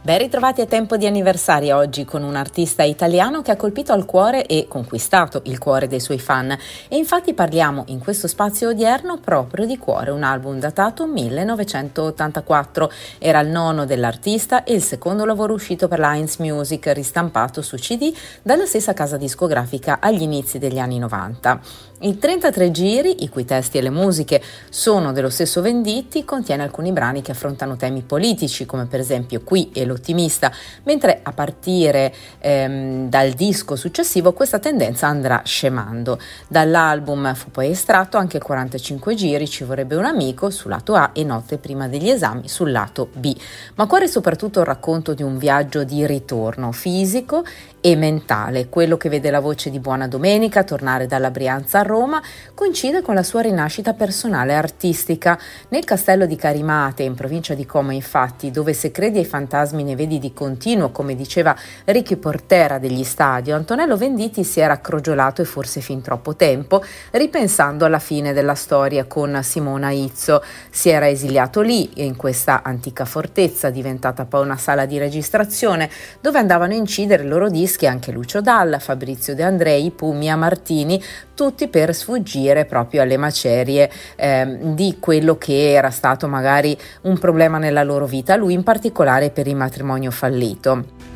Ben ritrovati a tempo di anniversario oggi con un artista italiano che ha colpito al cuore e conquistato il cuore dei suoi fan. E infatti parliamo in questo spazio odierno proprio di Cuore, un album datato 1984. Era il nono dell'artista e il secondo lavoro uscito per Lines Music, ristampato su CD dalla stessa casa discografica agli inizi degli anni 90. I 33 giri, i cui testi e le musiche sono dello stesso Venditti, contiene alcuni brani che affrontano temi politici, come per esempio Qui e l'ottimista, mentre a partire ehm, dal disco successivo questa tendenza andrà scemando. Dall'album fu poi estratto anche 45 giri, ci vorrebbe un amico sul lato A e notte prima degli esami sul lato B, ma cuore soprattutto il racconto di un viaggio di ritorno fisico e mentale, quello che vede la voce di Buona Domenica tornare dalla Brianza a Roma, coincide con la sua rinascita personale e artistica. Nel castello di Carimate, in provincia di Como infatti, dove se credi ai fantasmi entusiasmi ne vedi di continuo, come diceva Ricky Portera degli Stadio, Antonello Venditti si era crogiolato e forse fin troppo tempo, ripensando alla fine della storia con Simona Izzo. Si era esiliato lì, in questa antica fortezza, diventata poi una sala di registrazione, dove andavano a incidere i loro dischi anche Lucio Dalla, Fabrizio De Andrei, Pumia Martini, tutti per sfuggire proprio alle macerie eh, di quello che era stato magari un problema nella loro vita, lui in particolare per il matrimonio fallito.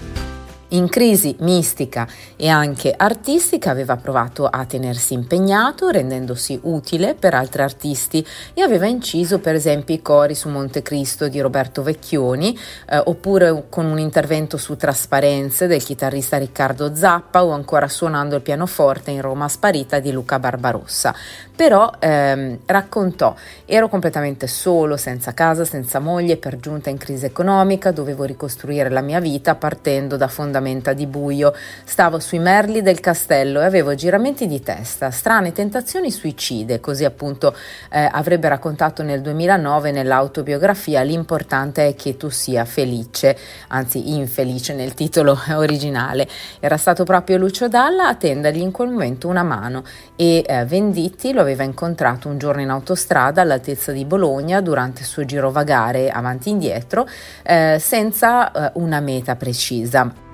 In crisi mistica e anche artistica aveva provato a tenersi impegnato, rendendosi utile per altri artisti e aveva inciso per esempio i cori su Montecristo di Roberto Vecchioni, eh, oppure con un intervento su Trasparenze del chitarrista Riccardo Zappa o ancora suonando il pianoforte in Roma sparita di Luca Barbarossa. Però ehm, raccontò, ero completamente solo, senza casa, senza moglie, per giunta in crisi economica, dovevo ricostruire la mia vita partendo da fondamenti giramenta di buio. Stavo sui merli del castello e avevo giramenti di testa, strane tentazioni suicide, così appunto eh, avrebbe raccontato nel 2009 nell'autobiografia L'importante è che tu sia felice, anzi infelice nel titolo originale. Era stato proprio Lucio Dalla a tendergli in quel momento una mano e eh, Venditti lo aveva incontrato un giorno in autostrada all'altezza di Bologna durante il suo girovagare avanti e indietro eh, senza eh, una meta precisa.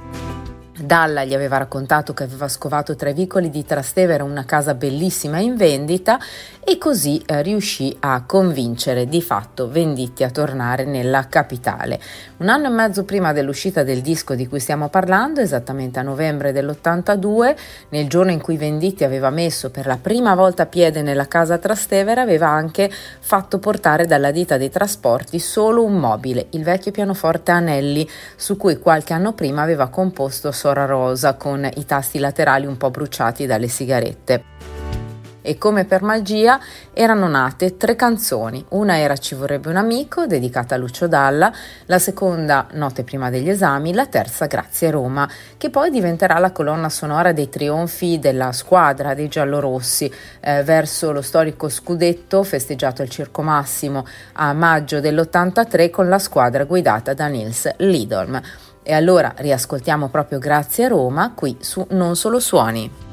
Dalla gli aveva raccontato che aveva scovato tra i vicoli di Trastevere una casa bellissima in vendita e così eh, riuscì a convincere di fatto Venditti a tornare nella capitale. Un anno e mezzo prima dell'uscita del disco di cui stiamo parlando, esattamente a novembre dell'82, nel giorno in cui Venditti aveva messo per la prima volta piede nella casa Trastevere, aveva anche fatto portare dalla ditta dei trasporti solo un mobile, il vecchio pianoforte Anelli, su cui qualche anno prima aveva composto solo suora rosa con i tasti laterali un po' bruciati dalle sigarette e come per magia erano nate tre canzoni. Una era Ci vorrebbe un amico, dedicata a Lucio Dalla, la seconda Note prima degli esami, la terza Grazie Roma, che poi diventerà la colonna sonora dei trionfi della squadra dei giallorossi eh, verso lo storico scudetto festeggiato al Circo Massimo a maggio dell'83 con la squadra guidata da Nils Lidolm. E allora riascoltiamo proprio Grazie a Roma qui su Non Solo Suoni.